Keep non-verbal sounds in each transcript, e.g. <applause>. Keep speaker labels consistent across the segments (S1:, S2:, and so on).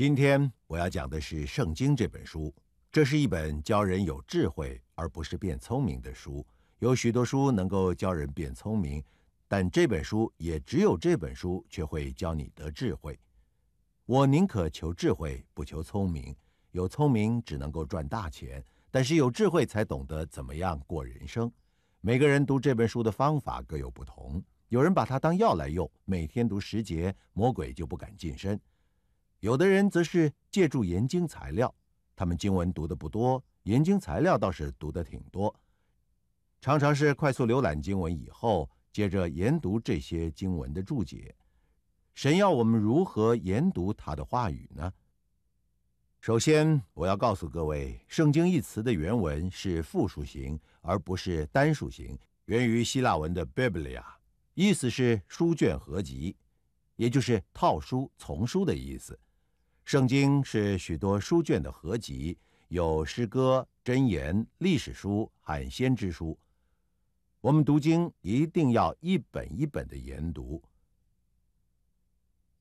S1: 今天我要讲的是《圣经》这本书，这是一本教人有智慧而不是变聪明的书。有许多书能够教人变聪明，但这本书也只有这本书却会教你得智慧。我宁可求智慧不求聪明，有聪明只能够赚大钱，但是有智慧才懂得怎么样过人生。每个人读这本书的方法各有不同，有人把它当药来用，每天读十节，魔鬼就不敢近身。有的人则是借助研经材料，他们经文读得不多，研经材料倒是读得挺多，常常是快速浏览经文以后，接着研读这些经文的注解。神要我们如何研读他的话语呢？首先，我要告诉各位，“圣经”一词的原文是复数形，而不是单数形，源于希腊文的 “Biblia”，意思是书卷合集，也就是套书丛书的意思。圣经是许多书卷的合集，有诗歌、箴言、历史书、罕先之书。我们读经一定要一本一本的研读。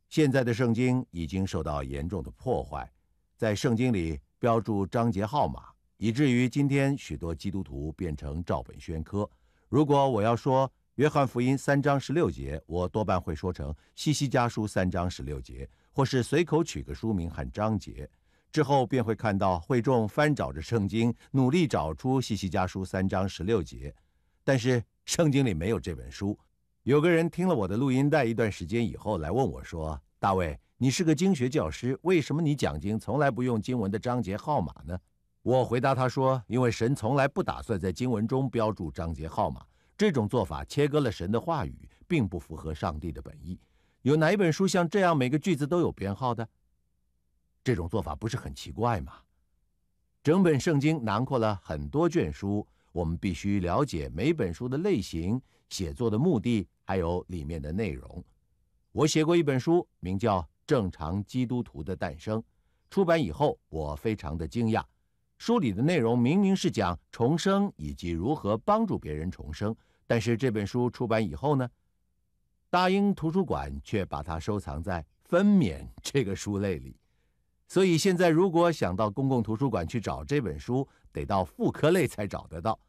S1: 现在的圣经已经受到严重的破坏，在圣经里标注章节号码，以至于今天许多基督徒变成照本宣科。如果我要说《约翰福音》三章十六节，我多半会说成《西西家书》三章十六节。或是随口取个书名喊章节，之后便会看到会众翻找着圣经，努力找出《西西家书》三章十六节，但是圣经里没有这本书。有个人听了我的录音带一段时间以后来问我说：“大卫，你是个经学教师，为什么你讲经从来不用经文的章节号码呢？”我回答他说：“因为神从来不打算在经文中标注章节号码，这种做法切割了神的话语，并不符合上帝的本意。”有哪一本书像这样每个句子都有编号的？这种做法不是很奇怪吗？整本圣经囊括了很多卷书，我们必须了解每本书的类型、写作的目的，还有里面的内容。我写过一本书，名叫《正常基督徒的诞生》，出版以后我非常的惊讶。书里的内容明明是讲重生以及如何帮助别人重生，但是这本书出版以后呢？大英图书馆却把它收藏在分娩 <laughs> 这个书类里，所以现在如果想到公共图书馆去找这本书，得到妇科类才找得到。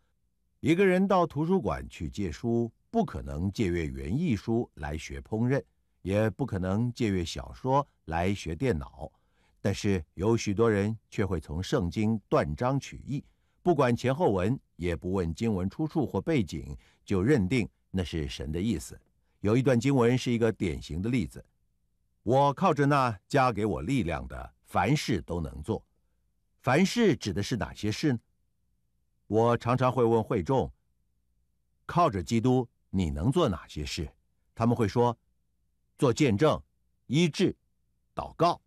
S1: 一个人到图书馆去借书，不可能借阅园艺书来学烹饪，也不可能借阅小说来学电脑。但是有许多人却会从圣经断章取义，不管前后文，也不问经文出处或背景，就认定那是神的意思。有一段经文是一个典型的例子。我靠着那加给我力量的，凡事都能做。凡事指的是哪些事呢？我常常会问会众：靠着基督，你能做哪些事？他们会说：做见证、医治、祷告。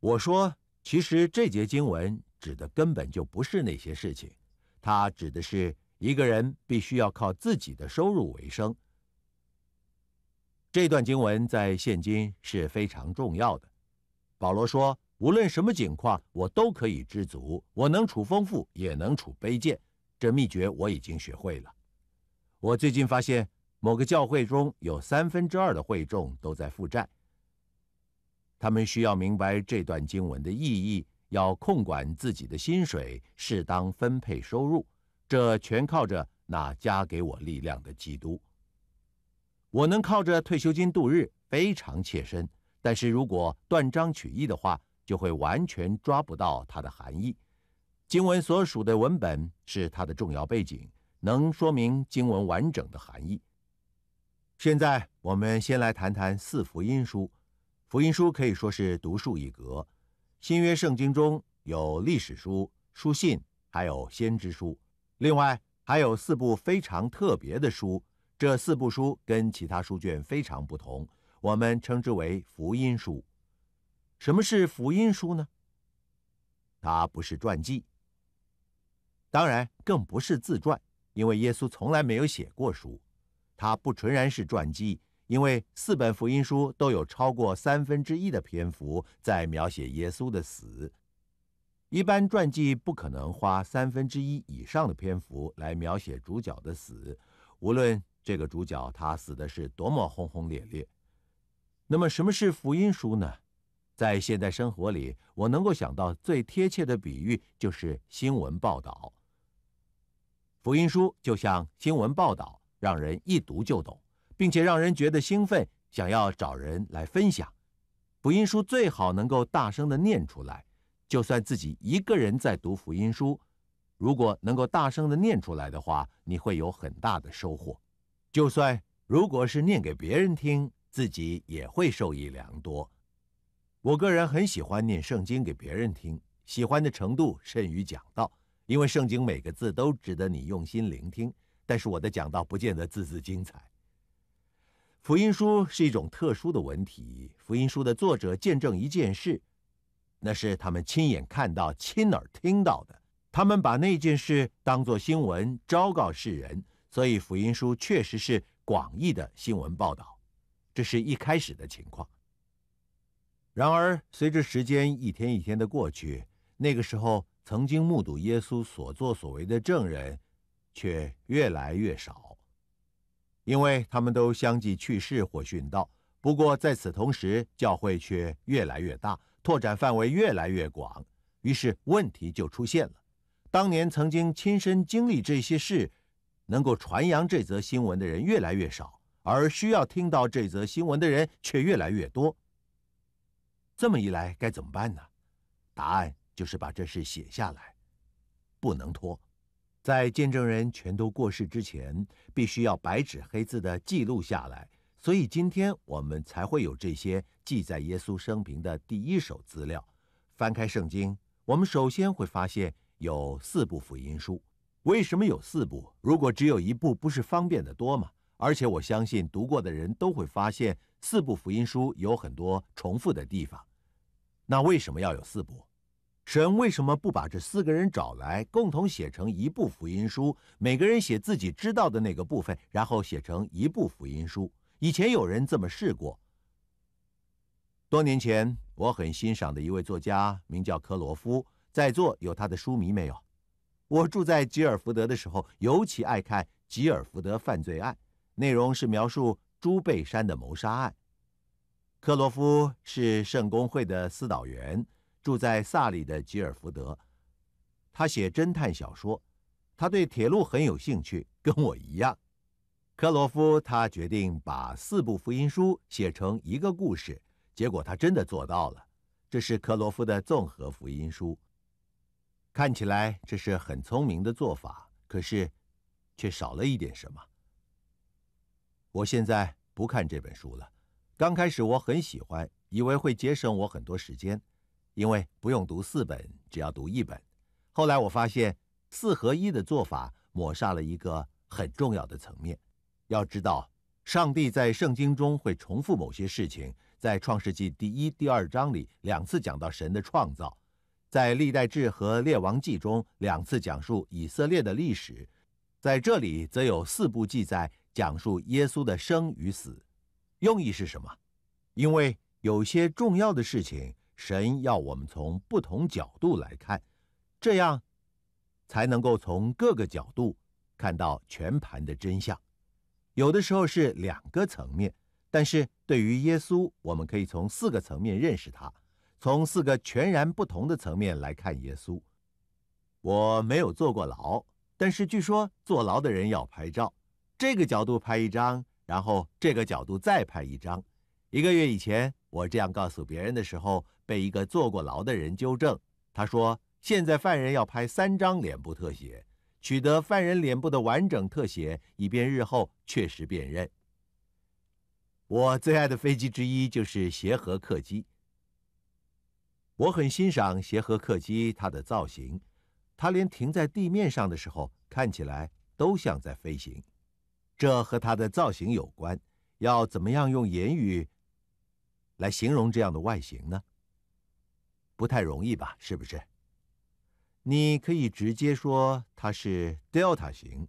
S1: 我说：其实这节经文指的根本就不是那些事情，它指的是一个人必须要靠自己的收入为生。这段经文在现今是非常重要的。保罗说：“无论什么境况，我都可以知足；我能处丰富，也能处卑贱。这秘诀我已经学会了。”我最近发现，某个教会中有三分之二的会众都在负债。他们需要明白这段经文的意义，要控管自己的薪水，适当分配收入。这全靠着那加给我力量的基督。我能靠着退休金度日，非常切身。但是如果断章取义的话，就会完全抓不到它的含义。经文所属的文本是它的重要背景，能说明经文完整的含义。现在我们先来谈谈四福音书。福音书可以说是独树一格。新约圣经中有历史书、书信，还有先知书。另外还有四部非常特别的书。这四部书跟其他书卷非常不同，我们称之为福音书。什么是福音书呢？它不是传记，当然更不是自传，因为耶稣从来没有写过书。它不纯然是传记，因为四本福音书都有超过三分之一的篇幅在描写耶稣的死。一般传记不可能花三分之一以上的篇幅来描写主角的死，无论。这个主角他死的是多么轰轰烈烈。那么什么是福音书呢？在现代生活里，我能够想到最贴切的比喻就是新闻报道。福音书就像新闻报道，让人一读就懂，并且让人觉得兴奋，想要找人来分享。福音书最好能够大声的念出来，就算自己一个人在读福音书，如果能够大声的念出来的话，你会有很大的收获。就算如果是念给别人听，自己也会受益良多。我个人很喜欢念圣经给别人听，喜欢的程度甚于讲道，因为圣经每个字都值得你用心聆听。但是我的讲道不见得字字精彩。福音书是一种特殊的文体，福音书的作者见证一件事，那是他们亲眼看到、亲耳听到的，他们把那件事当作新闻昭告世人。所以，福音书确实是广义的新闻报道，这是一开始的情况。然而，随着时间一天一天的过去，那个时候曾经目睹耶稣所作所为的证人，却越来越少，因为他们都相继去世或殉道。不过，在此同时，教会却越来越大，拓展范围越来越广，于是问题就出现了：当年曾经亲身经历这些事。能够传扬这则新闻的人越来越少，而需要听到这则新闻的人却越来越多。这么一来，该怎么办呢？答案就是把这事写下来，不能拖，在见证人全都过世之前，必须要白纸黑字的记录下来。所以今天我们才会有这些记载耶稣生平的第一手资料。翻开圣经，我们首先会发现有四部福音书。为什么有四部？如果只有一部，不是方便的多吗？而且我相信读过的人都会发现，四部福音书有很多重复的地方。那为什么要有四部？神为什么不把这四个人找来，共同写成一部福音书？每个人写自己知道的那个部分，然后写成一部福音书。以前有人这么试过。多年前，我很欣赏的一位作家，名叫科罗夫。在座有他的书迷没有？我住在吉尔福德的时候，尤其爱看《吉尔福德犯罪案》，内容是描述朱贝山的谋杀案。科罗夫是圣公会的司导员，住在萨里的吉尔福德。他写侦探小说，他对铁路很有兴趣，跟我一样。科罗夫他决定把四部福音书写成一个故事，结果他真的做到了。这是科罗夫的《综合福音书》。看起来这是很聪明的做法，可是，却少了一点什么。我现在不看这本书了。刚开始我很喜欢，以为会节省我很多时间，因为不用读四本，只要读一本。后来我发现，四合一的做法抹杀了一个很重要的层面。要知道，上帝在圣经中会重复某些事情，在创世纪第一、第二章里两次讲到神的创造。在《历代志》和《列王记》中，两次讲述以色列的历史；在这里，则有四部记载讲述耶稣的生与死。用意是什么？因为有些重要的事情，神要我们从不同角度来看，这样才能够从各个角度看到全盘的真相。有的时候是两个层面，但是对于耶稣，我们可以从四个层面认识他。从四个全然不同的层面来看耶稣。我没有坐过牢，但是据说坐牢的人要拍照，这个角度拍一张，然后这个角度再拍一张。一个月以前，我这样告诉别人的时候，被一个坐过牢的人纠正。他说，现在犯人要拍三张脸部特写，取得犯人脸部的完整特写，以便日后确实辨认。我最爱的飞机之一就是协和客机。我很欣赏协和客机，它的造型，它连停在地面上的时候看起来都像在飞行，这和它的造型有关。要怎么样用言语来形容这样的外形呢？不太容易吧？是不是？你可以直接说它是 Delta 型，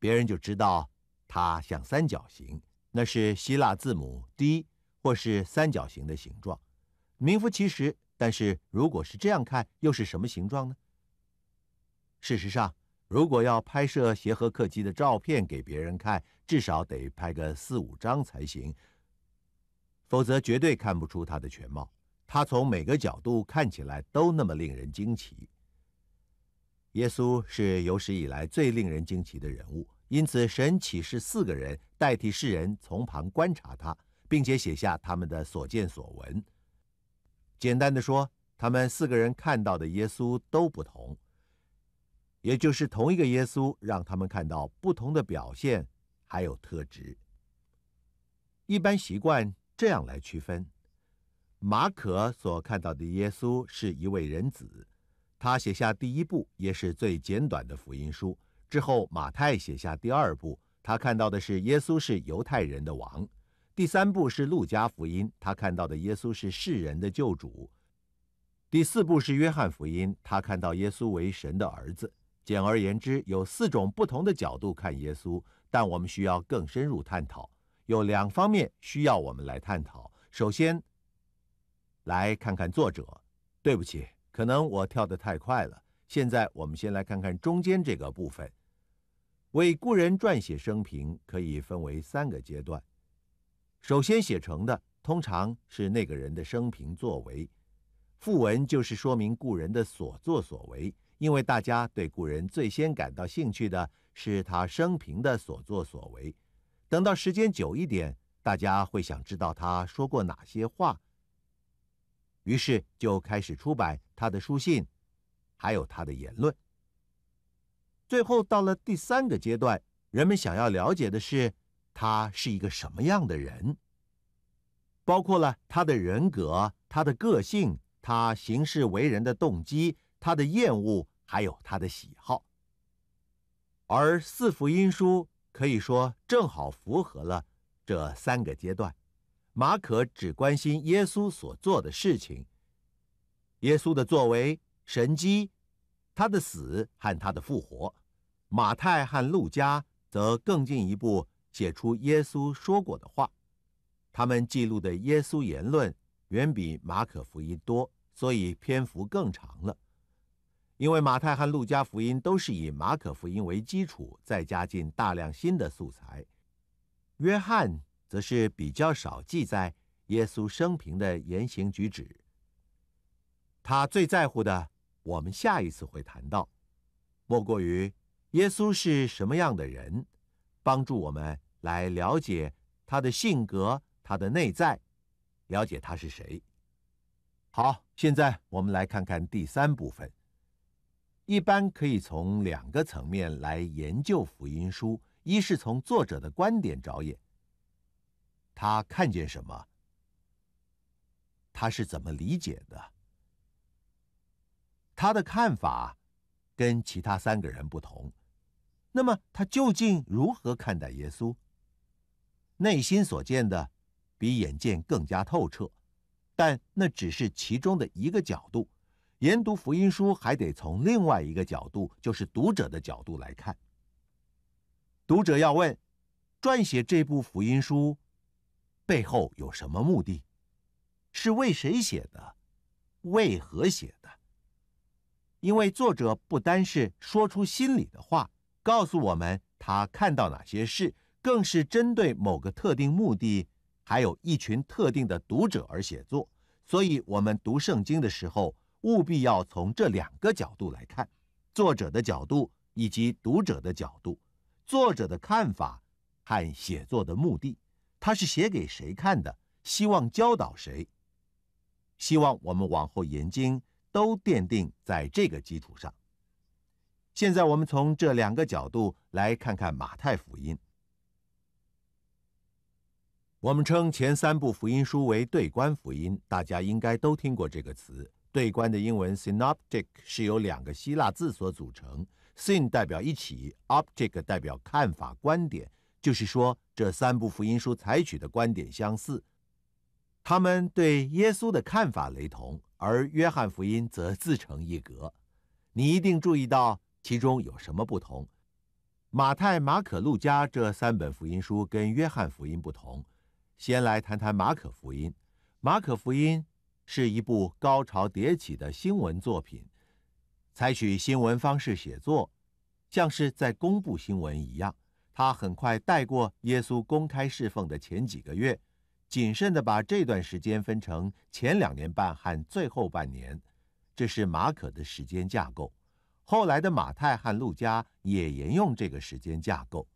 S1: 别人就知道它像三角形，那是希腊字母 D，或是三角形的形状，名副其实。但是如果是这样看，又是什么形状呢？事实上，如果要拍摄协和客机的照片给别人看，至少得拍个四五张才行，否则绝对看不出它的全貌。它从每个角度看起来都那么令人惊奇。耶稣是有史以来最令人惊奇的人物，因此神启示四个人代替世人从旁观察他，并且写下他们的所见所闻。简单的说，他们四个人看到的耶稣都不同，也就是同一个耶稣让他们看到不同的表现，还有特质。一般习惯这样来区分：马可所看到的耶稣是一位人子，他写下第一部也是最简短的福音书。之后，马太写下第二部，他看到的是耶稣是犹太人的王。第三部是路加福音，他看到的耶稣是世人的救主；第四部是约翰福音，他看到耶稣为神的儿子。简而言之，有四种不同的角度看耶稣，但我们需要更深入探讨。有两方面需要我们来探讨。首先，来看看作者。对不起，可能我跳得太快了。现在我们先来看看中间这个部分。为故人撰写生平可以分为三个阶段。首先写成的通常是那个人的生平作为，附文就是说明故人的所作所为。因为大家对故人最先感到兴趣的是他生平的所作所为，等到时间久一点，大家会想知道他说过哪些话，于是就开始出版他的书信，还有他的言论。最后到了第三个阶段，人们想要了解的是。他是一个什么样的人？包括了他的人格、他的个性、他行事为人的动机、他的厌恶，还有他的喜好。而四福音书可以说正好符合了这三个阶段。马可只关心耶稣所做的事情，耶稣的作为、神迹、他的死和他的复活。马太和路加则更进一步。写出耶稣说过的话，他们记录的耶稣言论远比马可福音多，所以篇幅更长了。因为马太和路加福音都是以马可福音为基础，再加进大量新的素材。约翰则是比较少记载耶稣生平的言行举止。他最在乎的，我们下一次会谈到，莫过于耶稣是什么样的人，帮助我们。来了解他的性格，他的内在，了解他是谁。好，现在我们来看看第三部分。一般可以从两个层面来研究福音书：一是从作者的观点着眼，他看见什么，他是怎么理解的，他的看法跟其他三个人不同。那么他究竟如何看待耶稣？内心所见的，比眼见更加透彻，但那只是其中的一个角度。研读福音书，还得从另外一个角度，就是读者的角度来看。读者要问：撰写这部福音书背后有什么目的？是为谁写的？为何写的？因为作者不单是说出心里的话，告诉我们他看到哪些事。更是针对某个特定目的，还有一群特定的读者而写作。所以，我们读圣经的时候，务必要从这两个角度来看：作者的角度以及读者的角度。作者的看法和写作的目的，他是写给谁看的？希望教导谁？希望我们往后研经都奠定在这个基础上。现在，我们从这两个角度来看看马太福音。我们称前三部福音书为对观福音，大家应该都听过这个词。对观的英文 “synoptic” 是由两个希腊字所组成，“syn” 代表一起，“optic” 代表看法、观点。就是说，这三部福音书采取的观点相似，他们对耶稣的看法雷同，而约翰福音则自成一格。你一定注意到其中有什么不同？马太、马可、路加这三本福音书跟约翰福音不同。先来谈谈马可福音。马可福音是一部高潮迭起的新闻作品，采取新闻方式写作，像是在公布新闻一样。他很快带过耶稣公开侍奉的前几个月，谨慎地把这段时间分成前两年半和最后半年，这是马可的时间架构。后来的马太和路加也沿用这个时间架构，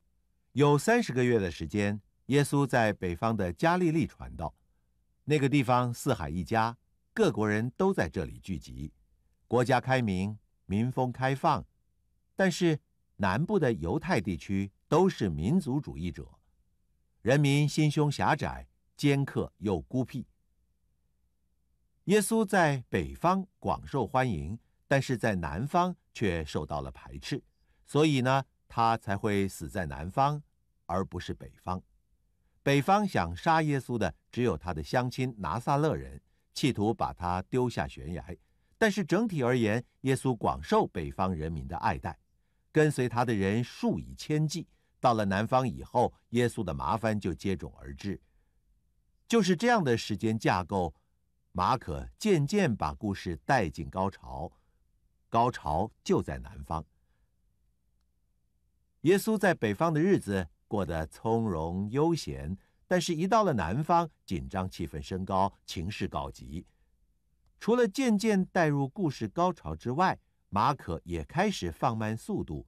S1: 有三十个月的时间。耶稣在北方的加利利传道，那个地方四海一家，各国人都在这里聚集，国家开明，民风开放。但是南部的犹太地区都是民族主义者，人民心胸狭窄，尖刻又孤僻。耶稣在北方广受欢迎，但是在南方却受到了排斥，所以呢，他才会死在南方，而不是北方。北方想杀耶稣的只有他的乡亲拿撒勒人，企图把他丢下悬崖。但是整体而言，耶稣广受北方人民的爱戴，跟随他的人数以千计。到了南方以后，耶稣的麻烦就接踵而至。就是这样的时间架构，马可渐渐把故事带进高潮，高潮就在南方。耶稣在北方的日子。过得从容悠闲，但是一到了南方，紧张气氛升高，情势告急。除了渐渐带入故事高潮之外，马可也开始放慢速度。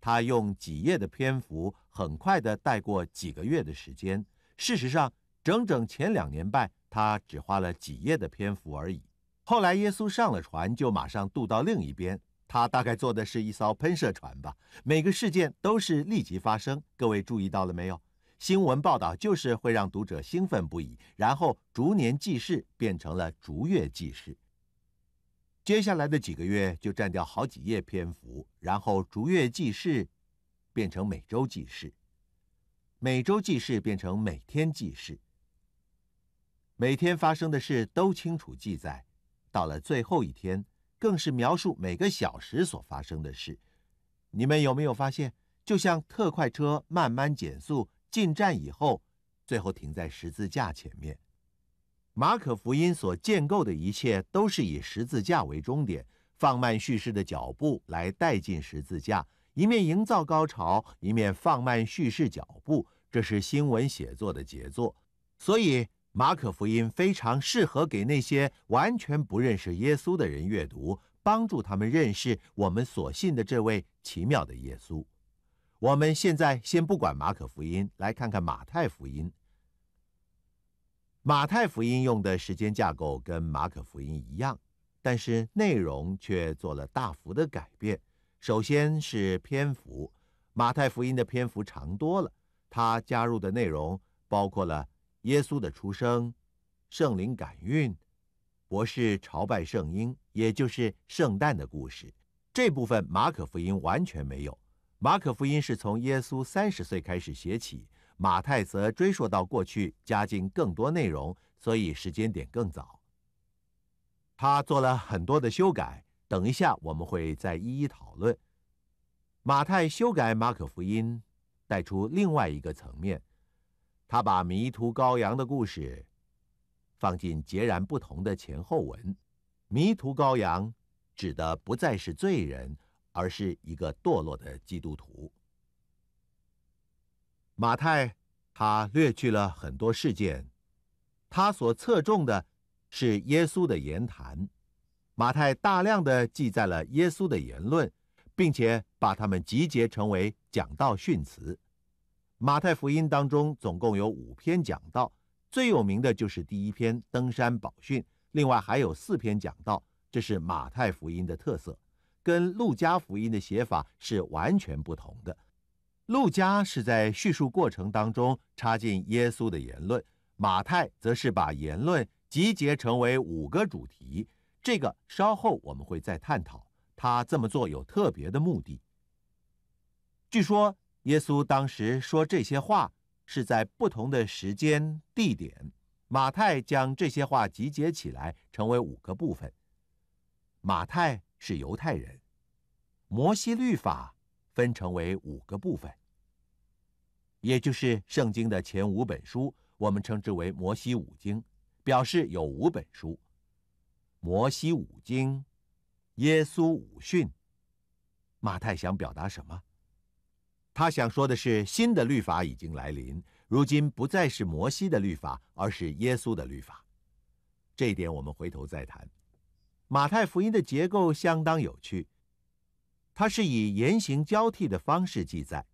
S1: 他用几页的篇幅，很快的带过几个月的时间。事实上，整整前两年半，他只花了几页的篇幅而已。后来耶稣上了船，就马上渡到另一边。他大概坐的是一艘喷射船吧。每个事件都是立即发生，各位注意到了没有？新闻报道就是会让读者兴奋不已，然后逐年记事变成了逐月记事。接下来的几个月就占掉好几页篇幅，然后逐月记事变成每周记事，每周记事变成每天记事，每天发生的事都清楚记载。到了最后一天。更是描述每个小时所发生的事。你们有没有发现，就像特快车慢慢减速进站以后，最后停在十字架前面？马可福音所建构的一切，都是以十字架为终点，放慢叙事的脚步来带进十字架，一面营造高潮，一面放慢叙事脚步。这是新闻写作的杰作，所以。马可福音非常适合给那些完全不认识耶稣的人阅读，帮助他们认识我们所信的这位奇妙的耶稣。我们现在先不管马可福音，来看看马太福音。马太福音用的时间架构跟马可福音一样，但是内容却做了大幅的改变。首先是篇幅，马太福音的篇幅长多了，它加入的内容包括了。耶稣的出生、圣灵感孕、博士朝拜圣婴，也就是圣诞的故事，这部分马可福音完全没有。马可福音是从耶稣三十岁开始写起，马太则追溯到过去，加进更多内容，所以时间点更早。他做了很多的修改，等一下我们会再一一讨论。马太修改马可福音，带出另外一个层面。他把迷途羔羊的故事放进截然不同的前后文。迷途羔羊指的不再是罪人，而是一个堕落的基督徒。马太他略去了很多事件，他所侧重的是耶稣的言谈。马太大量的记载了耶稣的言论，并且把他们集结成为讲道训词。马太福音当中总共有五篇讲道，最有名的就是第一篇登山宝训，另外还有四篇讲道，这是马太福音的特色，跟路加福音的写法是完全不同的。路加是在叙述过程当中插进耶稣的言论，马太则是把言论集结成为五个主题，这个稍后我们会再探讨，他这么做有特别的目的。据说。耶稣当时说这些话是在不同的时间地点。马太将这些话集结起来，成为五个部分。马太是犹太人，摩西律法分成为五个部分，也就是圣经的前五本书，我们称之为摩西五经，表示有五本书。摩西五经，耶稣五训，马太想表达什么？他想说的是，新的律法已经来临，如今不再是摩西的律法，而是耶稣的律法。这一点我们回头再谈。马太福音的结构相当有趣，它是以言行交替的方式记载：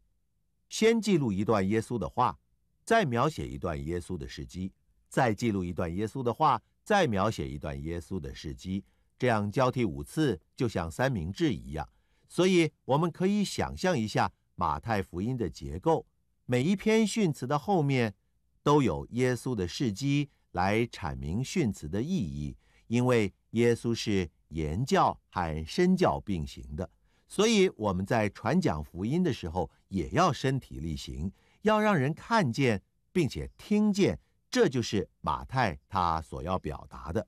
S1: 先记录一段耶稣的话，再描写一段耶稣的事迹，再记录一段耶稣的话，再描写一段耶稣的事迹，这样交替五次，就像三明治一样。所以我们可以想象一下。马太福音的结构，每一篇训词的后面都有耶稣的事迹来阐明训词的意义。因为耶稣是言教和身教并行的，所以我们在传讲福音的时候也要身体力行，要让人看见并且听见。这就是马太他所要表达的。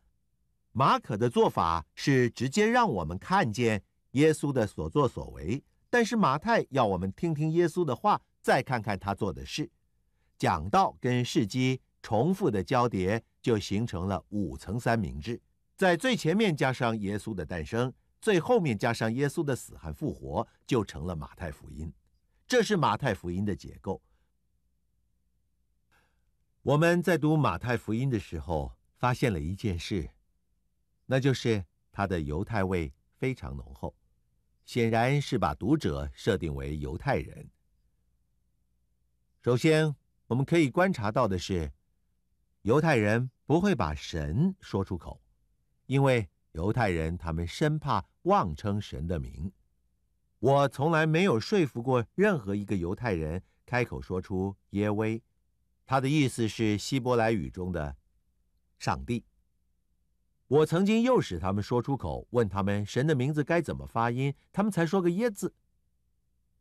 S1: 马可的做法是直接让我们看见耶稣的所作所为。但是马太要我们听听耶稣的话，再看看他做的事。讲道跟事迹重复的交叠，就形成了五层三明治。在最前面加上耶稣的诞生，最后面加上耶稣的死和复活，就成了马太福音。这是马太福音的结构。我们在读马太福音的时候，发现了一件事，那就是它的犹太味非常浓厚。显然是把读者设定为犹太人。首先，我们可以观察到的是，犹太人不会把神说出口，因为犹太人他们生怕妄称神的名。我从来没有说服过任何一个犹太人开口说出耶威，他的意思是希伯来语中的上帝。我曾经诱使他们说出口，问他们神的名字该怎么发音，他们才说个“耶”字，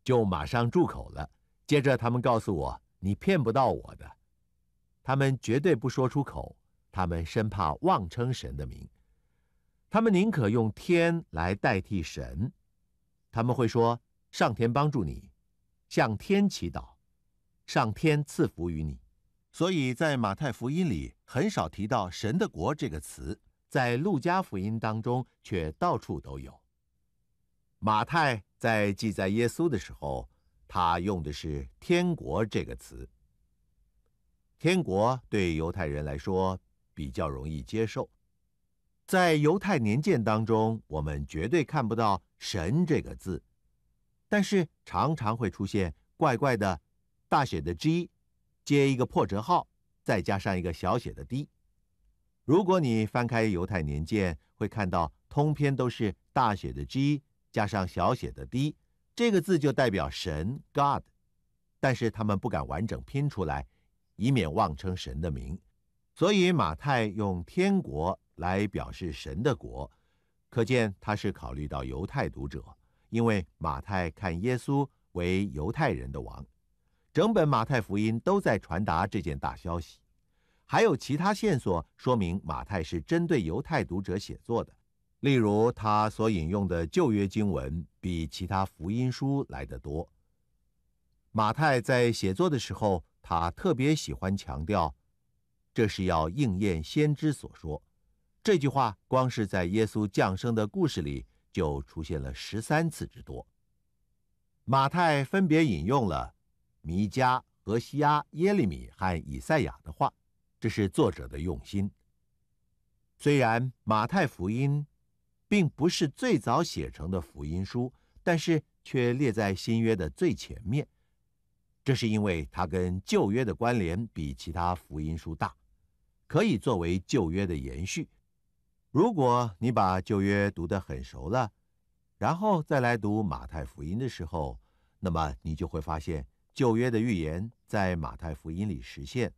S1: 就马上住口了。接着他们告诉我：“你骗不到我的，他们绝对不说出口，他们生怕妄称神的名，他们宁可用天来代替神，他们会说‘上天帮助你’，向天祈祷，上天赐福于你。”所以在马太福音里很少提到“神的国”这个词。在路加福音当中，却到处都有。马太在记载耶稣的时候，他用的是“天国”这个词。天国对犹太人来说比较容易接受。在犹太年鉴当中，我们绝对看不到“神”这个字，但是常常会出现怪怪的，大写的 G，接一个破折号，再加上一个小写的 d。如果你翻开《犹太年鉴》，会看到通篇都是大写的 G 加上小写的 D，这个字就代表神 God，但是他们不敢完整拼出来，以免妄称神的名。所以马太用“天国”来表示神的国，可见他是考虑到犹太读者，因为马太看耶稣为犹太人的王，整本马太福音都在传达这件大消息。还有其他线索说明马太是针对犹太读者写作的，例如他所引用的旧约经文比其他福音书来得多。马太在写作的时候，他特别喜欢强调，这是要应验先知所说。这句话光是在耶稣降生的故事里就出现了十三次之多。马太分别引用了弥迦、和西阿、耶利米和以赛亚的话。这是作者的用心。虽然《马太福音》并不是最早写成的福音书，但是却列在新约的最前面，这是因为它跟旧约的关联比其他福音书大，可以作为旧约的延续。如果你把旧约读得很熟了，然后再来读《马太福音》的时候，那么你就会发现旧约的预言在《马太福音》里实现。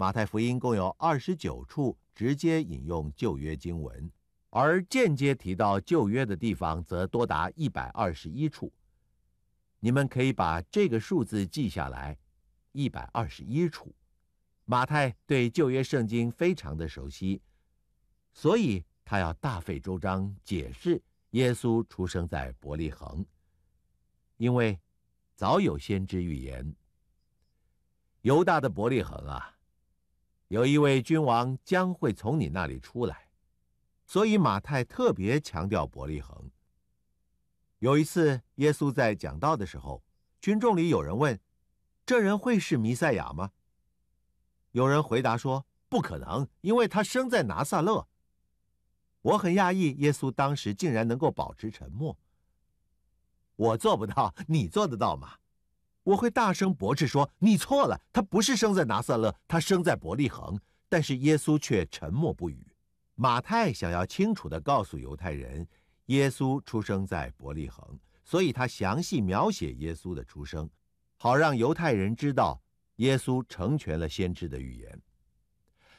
S1: 马太福音共有二十九处直接引用旧约经文，而间接提到旧约的地方则多达一百二十一处。你们可以把这个数字记下来，一百二十一处。马太对旧约圣经非常的熟悉，所以他要大费周章解释耶稣出生在伯利恒，因为早有先知预言，犹大的伯利恒啊。有一位君王将会从你那里出来，所以马太特别强调伯利恒。有一次，耶稣在讲道的时候，群众里有人问：“这人会是弥赛亚吗？”有人回答说：“不可能，因为他生在拿撒勒。”我很讶异，耶稣当时竟然能够保持沉默。我做不到，你做得到吗？我会大声驳斥说：“你错了，他不是生在拿撒勒，他生在伯利恒。”但是耶稣却沉默不语。马太想要清楚地告诉犹太人，耶稣出生在伯利恒，所以他详细描写耶稣的出生，好让犹太人知道耶稣成全了先知的预言。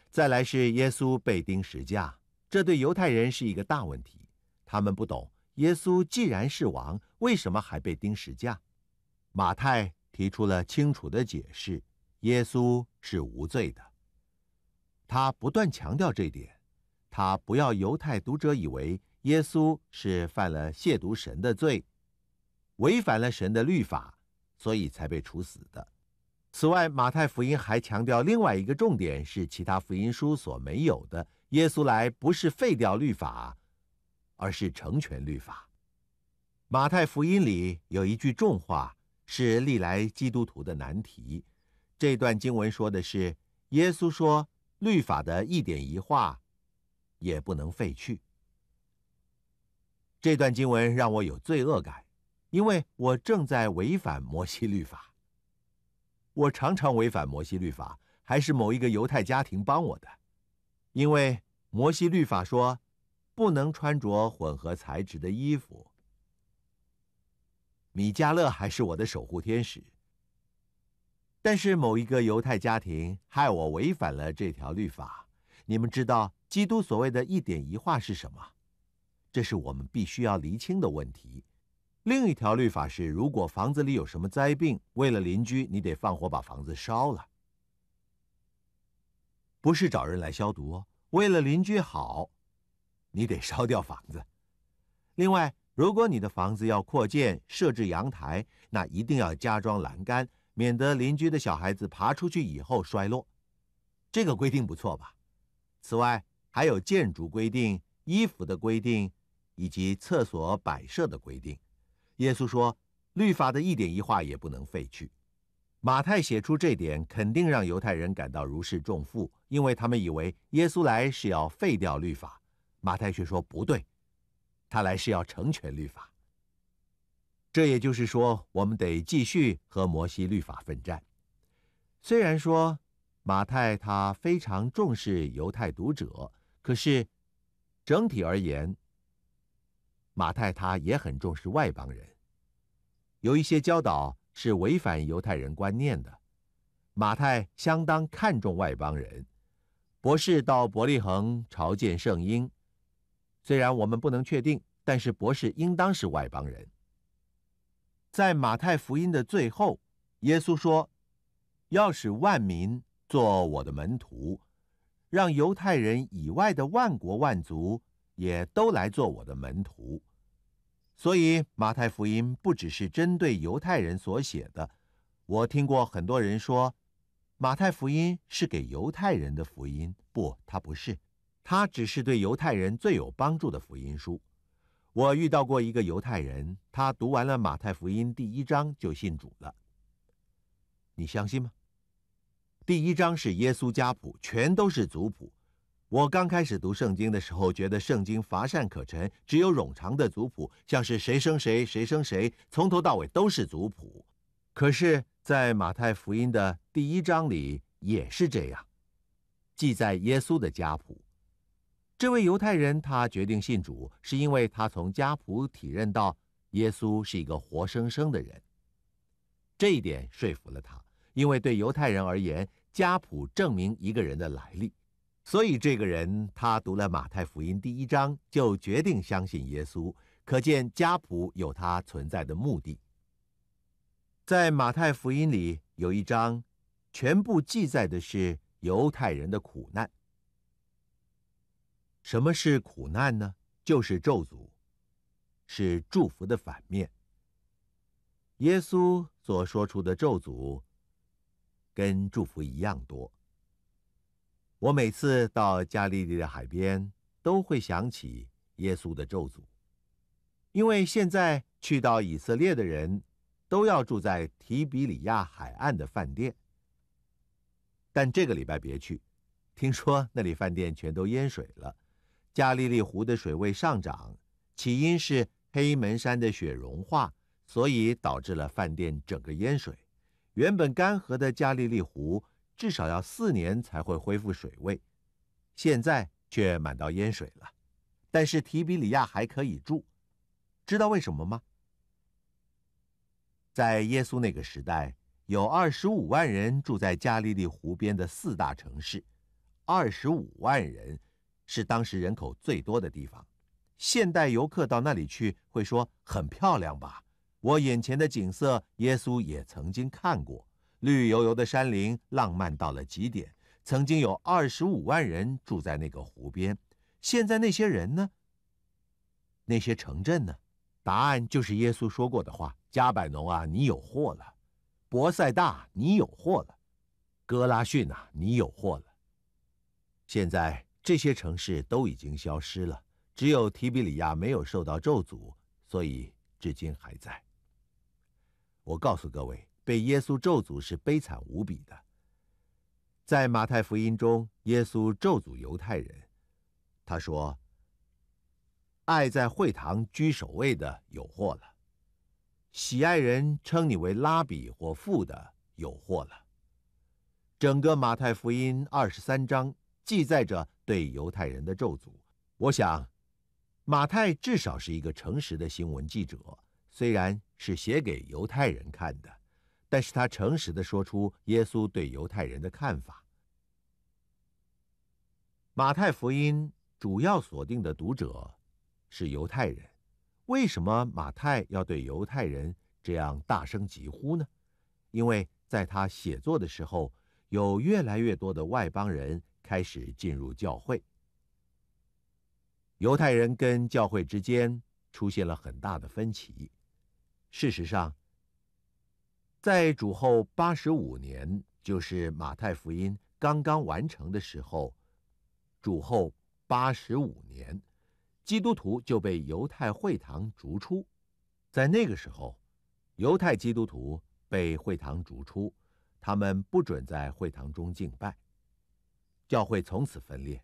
S1: 再来是耶稣被钉十架，这对犹太人是一个大问题。他们不懂，耶稣既然是王，为什么还被钉十架？马太。提出了清楚的解释：耶稣是无罪的。他不断强调这点，他不要犹太读者以为耶稣是犯了亵渎神的罪，违反了神的律法，所以才被处死的。此外，马太福音还强调另外一个重点是其他福音书所没有的：耶稣来不是废掉律法，而是成全律法。马太福音里有一句重话。是历来基督徒的难题。这段经文说的是，耶稣说：“律法的一点一画，也不能废去。”这段经文让我有罪恶感，因为我正在违反摩西律法。我常常违反摩西律法，还是某一个犹太家庭帮我的，因为摩西律法说，不能穿着混合材质的衣服。米迦勒还是我的守护天使，但是某一个犹太家庭害我违反了这条律法。你们知道基督所谓的一点一画是什么？这是我们必须要厘清的问题。另一条律法是，如果房子里有什么灾病，为了邻居，你得放火把房子烧了，不是找人来消毒。为了邻居好，你得烧掉房子。另外。如果你的房子要扩建、设置阳台，那一定要加装栏杆，免得邻居的小孩子爬出去以后摔落。这个规定不错吧？此外，还有建筑规定、衣服的规定以及厕所摆设的规定。耶稣说，律法的一点一画也不能废去。马太写出这点，肯定让犹太人感到如释重负，因为他们以为耶稣来是要废掉律法。马太却说不对。他来是要成全律法。这也就是说，我们得继续和摩西律法奋战。虽然说马太他非常重视犹太读者，可是整体而言，马太他也很重视外邦人。有一些教导是违反犹太人观念的。马太相当看重外邦人。博士到伯利恒朝见圣婴。虽然我们不能确定，但是博士应当是外邦人。在马太福音的最后，耶稣说：“要使万民做我的门徒，让犹太人以外的万国万族也都来做我的门徒。”所以，马太福音不只是针对犹太人所写的。我听过很多人说，马太福音是给犹太人的福音，不，他不是。它只是对犹太人最有帮助的福音书。我遇到过一个犹太人，他读完了马太福音第一章就信主了。你相信吗？第一章是耶稣家谱，全都是族谱。我刚开始读圣经的时候，觉得圣经乏善可陈，只有冗长的族谱，像是谁生谁，谁生谁，从头到尾都是族谱。可是，在马太福音的第一章里也是这样，记载耶稣的家谱。这位犹太人，他决定信主，是因为他从家谱体认到耶稣是一个活生生的人。这一点说服了他，因为对犹太人而言，家谱证明一个人的来历。所以，这个人他读了马太福音第一章就决定相信耶稣。可见，家谱有他存在的目的。在马太福音里有一章，全部记载的是犹太人的苦难。什么是苦难呢？就是咒诅，是祝福的反面。耶稣所说出的咒诅，跟祝福一样多。我每次到加利利的海边，都会想起耶稣的咒诅，因为现在去到以色列的人都要住在提比里亚海岸的饭店，但这个礼拜别去，听说那里饭店全都淹水了。加利利湖的水位上涨，起因是黑门山的雪融化，所以导致了饭店整个淹水。原本干涸的加利利湖至少要四年才会恢复水位，现在却满到淹水了。但是提比里亚还可以住，知道为什么吗？在耶稣那个时代，有二十五万人住在加利利湖边的四大城市，二十五万人。是当时人口最多的地方。现代游客到那里去，会说很漂亮吧？我眼前的景色，耶稣也曾经看过。绿油油的山林，浪漫到了极点。曾经有二十五万人住在那个湖边。现在那些人呢？那些城镇呢？答案就是耶稣说过的话：“加百农啊，你有祸了；博塞大，你有祸了；哥拉逊啊，你有祸了。”现在。这些城市都已经消失了，只有提比里亚没有受到咒诅，所以至今还在。我告诉各位，被耶稣咒诅是悲惨无比的。在马太福音中，耶稣咒诅犹太人，他说：“爱在会堂居首位的有祸了；喜爱人称你为拉比或父的有祸了。”整个马太福音二十三章记载着。对犹太人的咒诅。我想，马太至少是一个诚实的新闻记者。虽然是写给犹太人看的，但是他诚实的说出耶稣对犹太人的看法。马太福音主要锁定的读者是犹太人。为什么马太要对犹太人这样大声疾呼呢？因为在他写作的时候，有越来越多的外邦人。开始进入教会。犹太人跟教会之间出现了很大的分歧。事实上，在主后八十五年，就是《马太福音》刚刚完成的时候，主后八十五年，基督徒就被犹太会堂逐出。在那个时候，犹太基督徒被会堂逐出，他们不准在会堂中敬拜。教会从此分裂。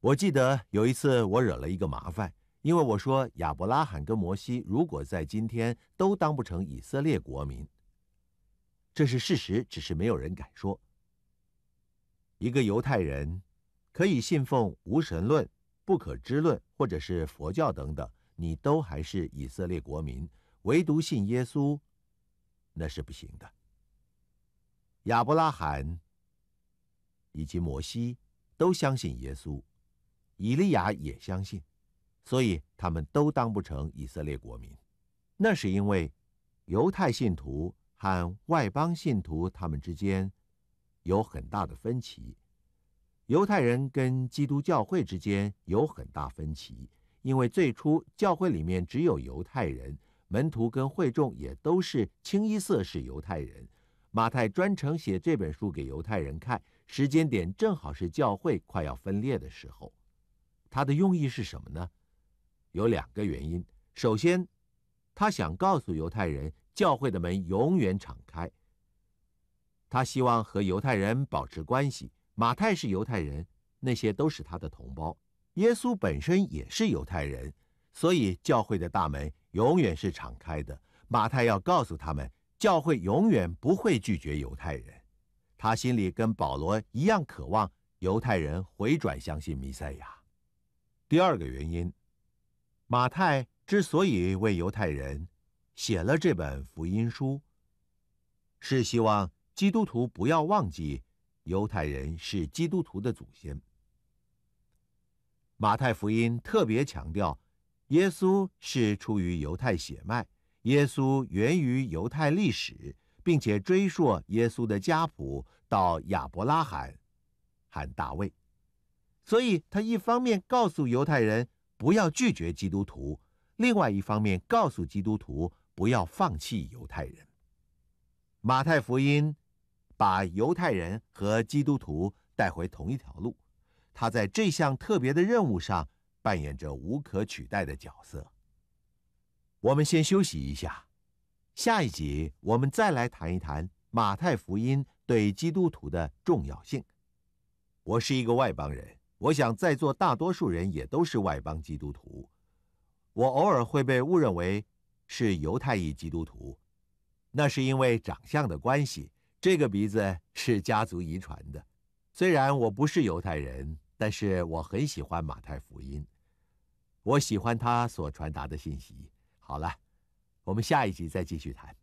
S1: 我记得有一次我惹了一个麻烦，因为我说亚伯拉罕跟摩西如果在今天都当不成以色列国民，这是事实，只是没有人敢说。一个犹太人可以信奉无神论、不可知论，或者是佛教等等，你都还是以色列国民；唯独信耶稣，那是不行的。亚伯拉罕。以及摩西都相信耶稣，以利亚也相信，所以他们都当不成以色列国民。那是因为犹太信徒和外邦信徒他们之间有很大的分歧，犹太人跟基督教会之间有很大分歧。因为最初教会里面只有犹太人，门徒跟会众也都是清一色是犹太人。马太专程写这本书给犹太人看。时间点正好是教会快要分裂的时候，他的用意是什么呢？有两个原因。首先，他想告诉犹太人，教会的门永远敞开。他希望和犹太人保持关系。马太是犹太人，那些都是他的同胞。耶稣本身也是犹太人，所以教会的大门永远是敞开的。马太要告诉他们，教会永远不会拒绝犹太人。他心里跟保罗一样渴望犹太人回转相信弥赛亚。第二个原因，马太之所以为犹太人写了这本福音书，是希望基督徒不要忘记犹太人是基督徒的祖先。马太福音特别强调，耶稣是出于犹太血脉，耶稣源于犹太历史，并且追溯耶稣的家谱。到亚伯拉罕，喊大卫，所以他一方面告诉犹太人不要拒绝基督徒，另外一方面告诉基督徒不要放弃犹太人。马太福音把犹太人和基督徒带回同一条路，他在这项特别的任务上扮演着无可取代的角色。我们先休息一下，下一集我们再来谈一谈马太福音。对基督徒的重要性。我是一个外邦人，我想在座大多数人也都是外邦基督徒。我偶尔会被误认为是犹太裔基督徒，那是因为长相的关系。这个鼻子是家族遗传的。虽然我不是犹太人，但是我很喜欢马太福音，我喜欢他所传达的信息。好了，我们下一集再继续谈。